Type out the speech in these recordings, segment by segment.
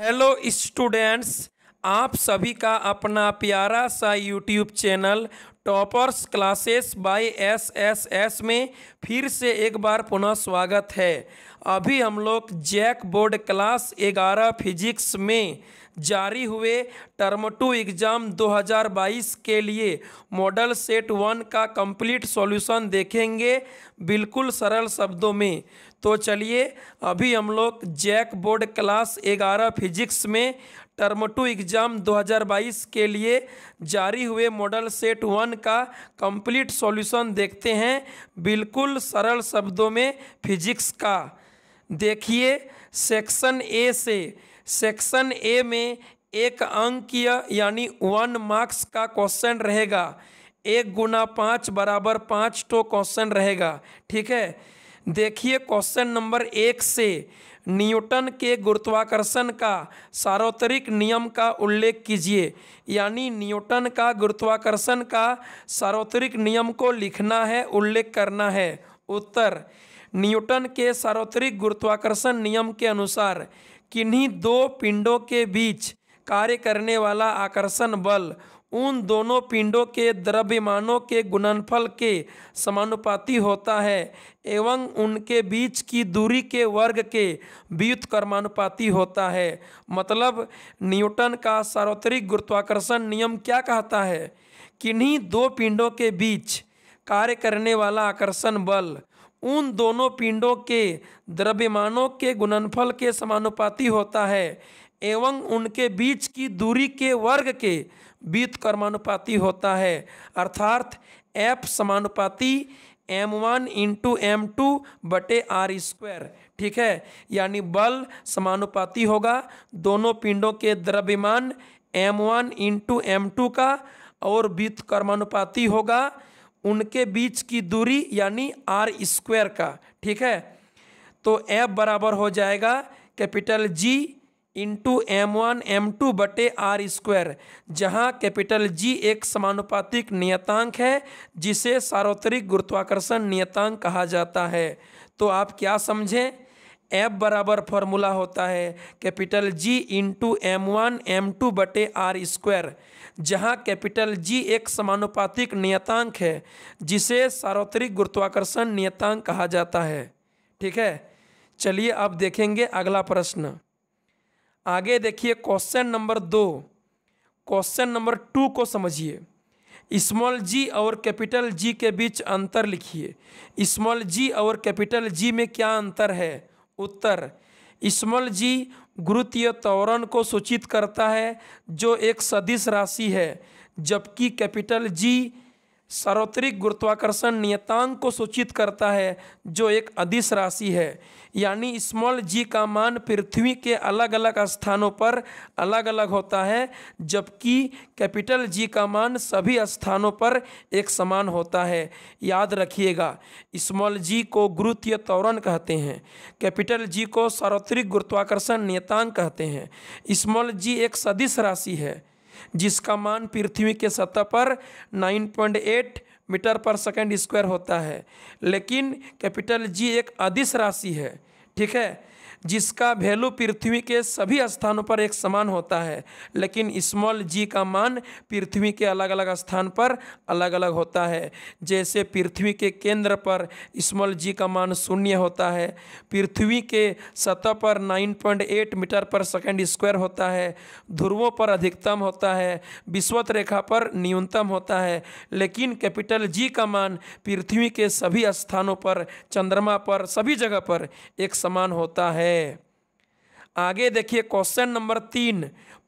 hello students आप सभी का अपना प्यारा सा YouTube channel toppers classes by S S S में फिर से एक बार पुनः स्वागत है अभी हम लोग जैक बोर्ड क्लास 11 फिजिक्स में जारी हुए टर्म टू एग्ज़ाम 2022 के लिए मॉडल सेट वन का कंप्लीट सॉल्यूशन देखेंगे बिल्कुल सरल शब्दों में तो चलिए अभी हम लोग जैक बोर्ड क्लास 11 फिजिक्स में टर्म टू एग्ज़ाम 2022 के लिए जारी हुए मॉडल सेट वन का कंप्लीट सॉल्यूशन देखते हैं बिल्कुल सरल शब्दों में फिजिक्स का देखिए सेक्शन ए से सेक्शन ए में एक अंकीय यानी वन मार्क्स का क्वेश्चन रहेगा एक गुना पाँच बराबर पाँच तो क्वेश्चन रहेगा ठीक है देखिए क्वेश्चन नंबर एक से न्यूटन के गुरुत्वाकर्षण का सार्वत्रिक नियम का उल्लेख कीजिए यानी न्यूटन का गुरुत्वाकर्षण का सार्वत्रिक नियम को लिखना है उल्लेख करना है उत्तर न्यूटन के सार्वत्रिक गुरुत्वाकर्षण नियम के अनुसार किन्हीं दो पिंडों के बीच कार्य करने वाला आकर्षण बल उन दोनों पिंडों के द्रव्यमानों के गुणनफल के समानुपाती होता है एवं उनके बीच की दूरी के वर्ग के व्युतकर्मानुपाती होता है मतलब न्यूटन का सार्वत्रिक गुरुत्वाकर्षण नियम क्या कहता है किन्हीं दो पिंडों के बीच कार्य करने वाला आकर्षण बल उन दोनों पिंडों के द्रव्यमानों के गुणनफल के समानुपाती होता है एवं उनके बीच की दूरी के वर्ग के कर्मानुपाती होता है अर्थात एफ समानुपाती M one into M two बटे आर स्क्वायर ठीक है यानी बल समानुपाती होगा दोनों पिंडों के द्रव्यमान M one into M two का और कर्मानुपाती होगा उनके बीच की दूरी यानी आर स्क्वायर का ठीक है तो एफ बराबर हो जाएगा capital G into M one M two बटे आर स्क्वायर जहाँ कैपिटल जी एक समानुपातिक नियतांक है जिसे सार्वत्रिक गुरुत्वाकर्षण नियतांक कहा जाता है तो आप क्या समझें एफ बराबर फॉर्मूला होता है capital G into M one M two बटे आर स्क्वायर जहाँ कैपिटल जी एक समानुपातिक नियतांक है जिसे सार्वत्रिक गुरुत्वाकर्षण नियतांक कहा जाता है ठीक है चलिए अब देखेंगे अगला प्रश्न आगे देखिए क्वेश्चन नंबर दो क्वेश्चन नंबर टू को समझिए स्मॉल जी और कैपिटल जी के बीच अंतर लिखिए स्मॉल जी और कैपिटल जी में क्या अंतर है उत्तर स्मल जी गुरुतीय त्वरण को सूचित करता है जो एक सदिश राशि है जबकि कैपिटल जी सार्वत्रिक गुरुत्वाकर्षण नियतांक को सूचित करता है जो एक अधिस राशि है यानी स्मॉल जी का मान पृथ्वी के अलग अलग स्थानों पर अलग अलग होता है जबकि कैपिटल जी का मान सभी स्थानों पर एक समान होता है याद रखिएगा स्मॉल जी को गुरुत्वीय त्वरण कहते हैं कैपिटल जी को सार्वत्रिक गुरुत्वाकर्षण नियतांक कहते हैं स्मॉल जी एक सदिश राशि है जिसका मान पृथ्वी के सतह पर 9.8 मीटर पर सेकेंड स्क्वायर होता है लेकिन कैपिटल जी एक अदिश राशि है ठीक है जिसका वैल्यू पृथ्वी के सभी स्थानों पर एक समान होता है लेकिन स्मॉल जी का मान पृथ्वी के अलग अलग स्थान पर अलग अलग होता है जैसे पृथ्वी के केंद्र पर स्मॉल जी का मान शून्य होता है पृथ्वी के सतह पर 9.8 मीटर पर सेकंड स्क्वायर होता है ध्रुवों पर अधिकतम होता है विश्वत रेखा पर न्यूनतम होता है लेकिन कैपिटल जी का मान पृथ्वी के सभी स्थानों पर चंद्रमा पर सभी जगह पर एक समान होता है है आगे देखिए क्वेश्चन नंबर तीन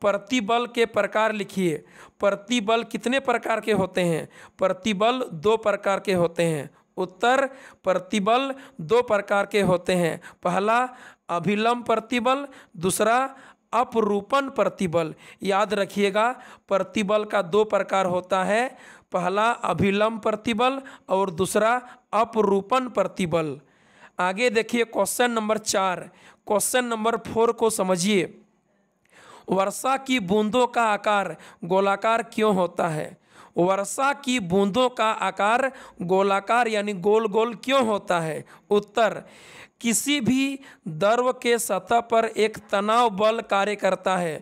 प्रतिबल के प्रकार लिखिए प्रतिबल कितने प्रकार के होते हैं प्रतिबल दो प्रकार के होते हैं उत्तर प्रतिबल दो प्रकार के होते हैं पहला अभिलंब प्रतिबल दूसरा अपरूपण प्रतिबल याद रखिएगा प्रतिबल का दो प्रकार होता है पहला अभिलंब प्रतिबल और दूसरा अपरूपण प्रतिबल आगे देखिए क्वेश्चन नंबर चार क्वेश्चन नंबर फोर को समझिए वर्षा की बूंदों का आकार गोलाकार क्यों होता है वर्षा की बूंदों का आकार गोलाकार यानी गोल गोल क्यों होता है उत्तर किसी भी द्रव के सतह पर एक तनाव बल कार्य करता है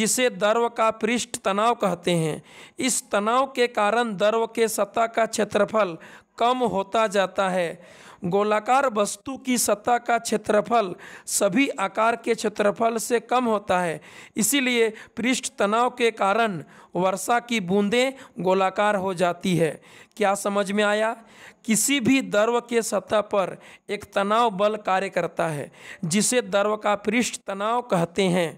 जिसे द्रव का पृष्ठ तनाव कहते हैं इस तनाव के कारण द्रव के सतह का क्षेत्रफल कम होता जाता है गोलाकार वस्तु की सतह का क्षेत्रफल सभी आकार के क्षेत्रफल से कम होता है इसीलिए पृष्ठ तनाव के कारण वर्षा की बूंदें गोलाकार हो जाती है क्या समझ में आया किसी भी द्रव के सतह पर एक तनाव बल कार्य करता है जिसे द्रव का पृष्ठ तनाव कहते हैं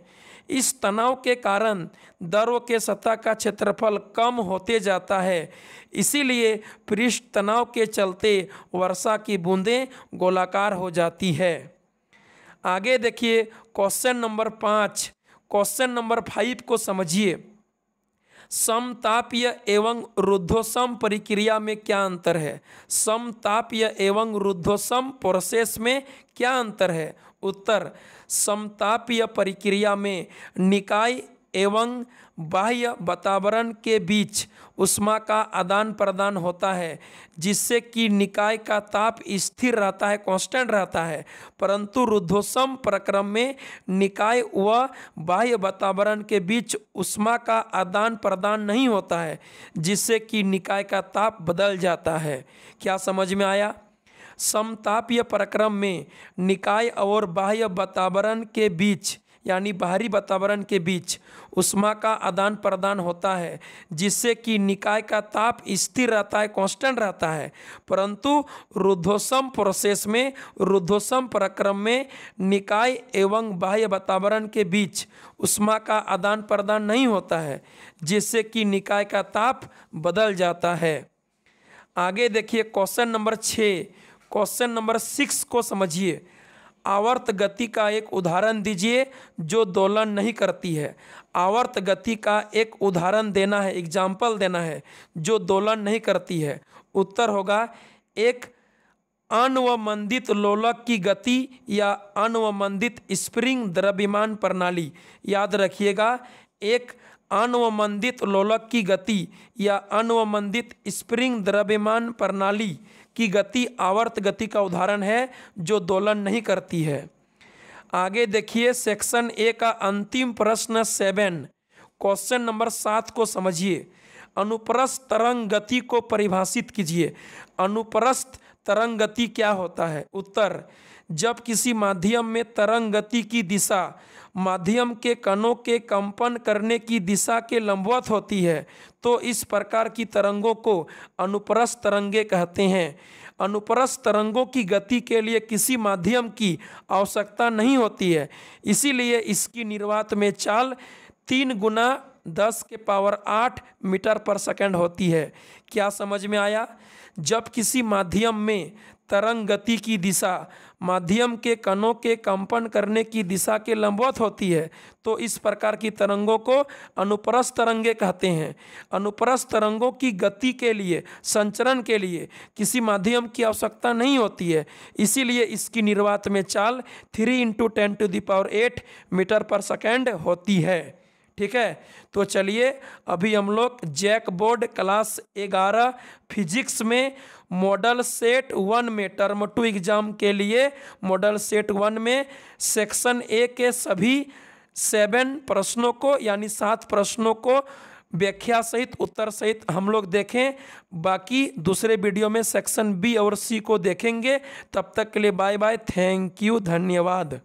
इस तनाव के कारण दर्व के सतह का क्षेत्रफल कम होते जाता है इसीलिए पृष्ठ तनाव के चलते वर्षा की बूंदें गोलाकार हो जाती है आगे देखिए क्वेश्चन नंबर पाँच क्वेश्चन नंबर फाइव को समझिए समतापीय एवं रुद्धोसम प्रक्रिया में क्या अंतर है समतापीय एवं रुद्धोसम प्रोसेस में क्या अंतर है उत्तर समतापीय प्रक्रिया में निकाय एवं बाह्य वातावरण के बीच उष्मा का आदान प्रदान होता है जिससे कि निकाय का ताप स्थिर रहता है कांस्टेंट रहता है परंतु रुद्धोषम प्रक्रम में निकाय व बाह्य वातावरण के बीच उष्मा का आदान प्रदान नहीं होता है जिससे कि निकाय का ताप बदल जाता है क्या समझ में आया समतापीय प्रक्रम में निकाय और बाह्य वातावरण के बीच यानी बाहरी वातावरण के बीच उष्मा का आदान प्रदान होता है जिससे कि निकाय का ताप स्थिर रहता है कांस्टेंट रहता है परंतु रुद्धोसम प्रोसेस में रुद्धोसम प्रक्रम में निकाय एवं बाह्य वातावरण के बीच उष्मा का आदान प्रदान नहीं होता है जिससे कि निकाय का ताप बदल जाता है आगे देखिए क्वेश्चन नंबर छः क्वेश्चन नंबर सिक्स को समझिए आवर्त गति का एक उदाहरण दीजिए जो दोलन नहीं करती है आवर्त गति का एक उदाहरण देना है एग्जाम्पल देना है जो दोलन नहीं करती है उत्तर होगा एक अनवमंदित लोलक की गति या अनवमंदित स्प्रिंग द्रव्यमान प्रणाली याद रखिएगा एक अनवमंदित लोलक की गति या अनवमंदित स्प्रिंग द्रव्यमान प्रणाली की गति आवर्त गति का उदाहरण है जो दोलन नहीं करती है आगे देखिए सेक्शन ए का अंतिम प्रश्न सेवन क्वेश्चन नंबर सात को समझिए अनुप्रस्थ तरंग गति को परिभाषित कीजिए अनुप्रस्थ तरंग गति क्या होता है उत्तर जब किसी माध्यम में तरंग गति की दिशा माध्यम के कणों के कंपन करने की दिशा के लंबवत होती है तो इस प्रकार की तरंगों को अनुप्रस्थ तरंगे कहते हैं अनुप्रस्थ तरंगों की गति के लिए किसी माध्यम की आवश्यकता नहीं होती है इसीलिए इसकी निर्वात में चाल तीन गुना दस के पावर आठ मीटर पर सेकंड होती है क्या समझ में आया जब किसी माध्यम में तरंग गति की दिशा माध्यम के कणों के कंपन करने की दिशा के लंबवत होती है तो इस प्रकार की तरंगों को अनुप्रस तरंगे कहते हैं अनुप्रस तरंगों की गति के लिए संचरण के लिए किसी माध्यम की आवश्यकता नहीं होती है इसीलिए इसकी निर्वात में चाल three into ten to the power eight metre पर सेकेंड होती है ठीक है तो चलिए अभी हम लोग जैक बोर्ड क्लास ग्यारह फिजिक्स में मॉडल सेट वन में टर्म टू एग्जाम के लिए मॉडल सेट वन में सेक्शन ए के सभी सेवन प्रश्नों को यानी सात प्रश्नों को व्याख्या सहित उत्तर सहित हम लोग देखें बाकी दूसरे वीडियो में सेक्शन बी और सी को देखेंगे तब तक के लिए बाय बाय थैंक यू धन्यवाद